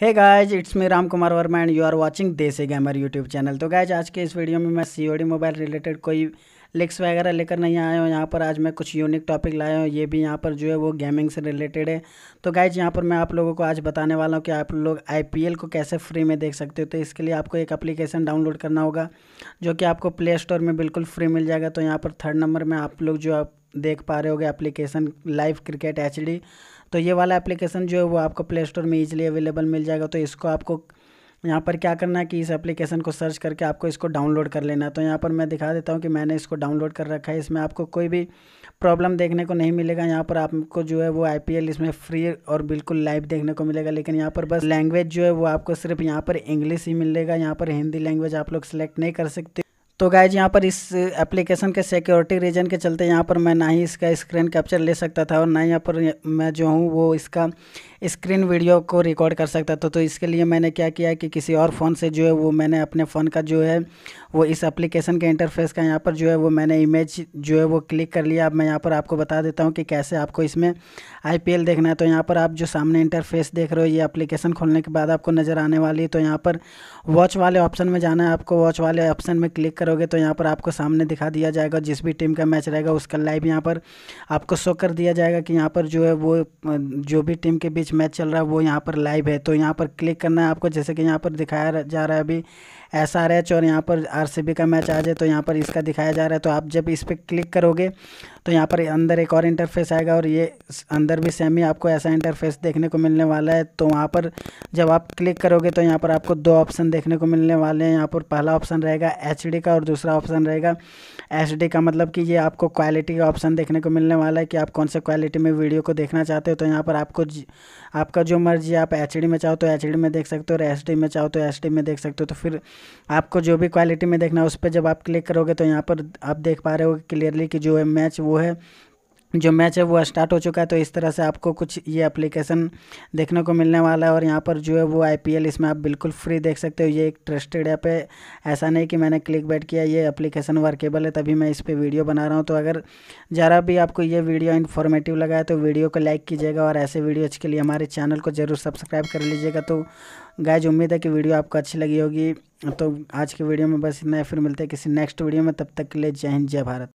hey guys it's me Ram Kumar Verma and you are watching Desi Gamer YouTube channel तो guys आज के इस वीडियो में मैं सीओडी मोबाइल रिलेटेड कोई लिक्स वगैरह लेकर नहीं आया हूँ यहाँ पर आज मैं कुछ यूनिक टॉपिक लाया हूँ ये भी यहाँ पर जो है वो गेमिंग से रिलेटेड है तो गाइज यहाँ पर मैं आप लोगों को आज बताने वाला हूँ कि आप लोग आई को कैसे फ्री में देख सकते हो तो इसके लिए आपको एक अप्लीकेशन डाउनलोड करना होगा जो कि आपको प्ले स्टोर में बिल्कुल फ्री मिल जाएगा तो यहाँ पर थर्ड नंबर में आप लोग जो आप देख पा रहे होगे एप्लीकेशन लाइव क्रिकेट एच तो ये वाला एप्लीकेशन जो है वो आपको प्ले स्टोर में ईजिली अवेलेबल मिल जाएगा तो इसको आपको यहाँ पर क्या करना है कि इस एप्लीकेशन को सर्च करके आपको इसको डाउनलोड कर लेना है तो यहाँ पर मैं दिखा देता हूँ कि मैंने इसको डाउनलोड कर रखा है इसमें आपको कोई भी प्रॉब्लम देखने को नहीं मिलेगा यहाँ पर आपको जो है वो आईपीएल इसमें फ्री और बिल्कुल लाइव देखने को मिलेगा लेकिन यहाँ पर बस लैंग्वेज जो है वो आपको सिर्फ यहाँ पर इंग्लिश ही मिलेगा यहाँ पर हिंदी लैंग्वेज आप लोग सेलेक्ट नहीं कर सकते तो गाइज यहाँ पर इस एप्लीकेशन के सिक्योरिटी रीजन के चलते यहाँ पर मैं ना ही इसका स्क्रीन कैप्चर ले सकता था और ना ही यहाँ पर मैं जो हूँ वो इसका स्क्रीन वीडियो को रिकॉर्ड कर सकता था तो इसके लिए मैंने क्या किया कि किसी और फ़ोन से जो है वो मैंने अपने फ़ोन का जो है वो इस एप्लीकेशन के इंटरफेस का यहाँ पर जो है वो मैंने इमेज जो है वो क्लिक कर लिया अब मैं यहाँ पर आपको बता देता हूँ कि कैसे आपको इसमें आई देखना है तो यहाँ पर आप जो सामने इंटरफेस देख रहे हो ये अप्लीकेशन खोलने के बाद आपको नज़र आने वाली है तो यहाँ पर वॉच वाले ऑप्शन में जाना है आपको वॉच वाले ऑप्शन में क्लिक करोगे तो यहाँ पर आपको सामने दिखा दिया जाएगा जिस भी टीम का मैच रहेगा उसका लाइव यहाँ पर आपको शो कर दिया जाएगा कि यहाँ पर जो है वो जो भी टीम के बीच कुछ मैच चल रहा है वो यहाँ पर लाइव है तो यहाँ पर क्लिक करना है आपको जैसे कि यहाँ पर दिखाया जा रहा है अभी एस और यहाँ पर आर का मैच आ जाए तो यहाँ पर इसका दिखाया जा रहा है तो आप जब इस पर क्लिक करोगे तो यहाँ पर अंदर एक और इंटरफेस आएगा और ये अंदर भी सेम ही आपको ऐसा इंटरफेस देखने को मिलने वाला है तो वहाँ पर जब आप क्लिक करोगे तो यहाँ पर आपको दो ऑप्शन देखने को मिलने वाले हैं यहाँ पर पहला ऑप्शन रहेगा एच का और दूसरा ऑप्शन रहेगा एच का मतलब कि ये आपको क्वालिटी का ऑप्शन देखने को मिलने वाला है कि आप कौन से क्वालिटी में वीडियो को देखना चाहते हो तो यहाँ पर आपको आपका जो मर्जी आप एच में चाहो तो एच में देख सकते हो और एस में चाहो तो एस में देख सकते हो तो फिर आपको जो भी क्वालिटी में देखना है उस पर जब आप क्लिक करोगे तो यहाँ पर आप देख पा रहे हो क्लियरली कि जो है मैच वो वो है जो मैच है वो स्टार्ट हो चुका है तो इस तरह से आपको कुछ ये एप्लीकेशन देखने को मिलने वाला है और यहाँ पर जो है वो आईपीएल इसमें आप बिल्कुल फ्री देख सकते हो ये एक ट्रस्टेड ऐप है ऐसा नहीं कि मैंने क्लिक बैट किया ये एप्लीकेशन वर्केबल है तभी मैं इस पर वीडियो बना रहा हूँ तो अगर ज़रा भी आपको ये वीडियो इन्फॉर्मेटिव लगा है तो वीडियो को लाइक कीजिएगा और ऐसे वीडियोज़ के लिए हमारे चैनल को ज़रूर सब्सक्राइब कर लीजिएगा तो गाइज उम्मीद है कि वीडियो आपको अच्छी लगी होगी तो आज के वीडियो में बस इतना फिर मिलते हैं किसी नेक्स्ट वीडियो में तब तक के लिए जय हिंद जय भारत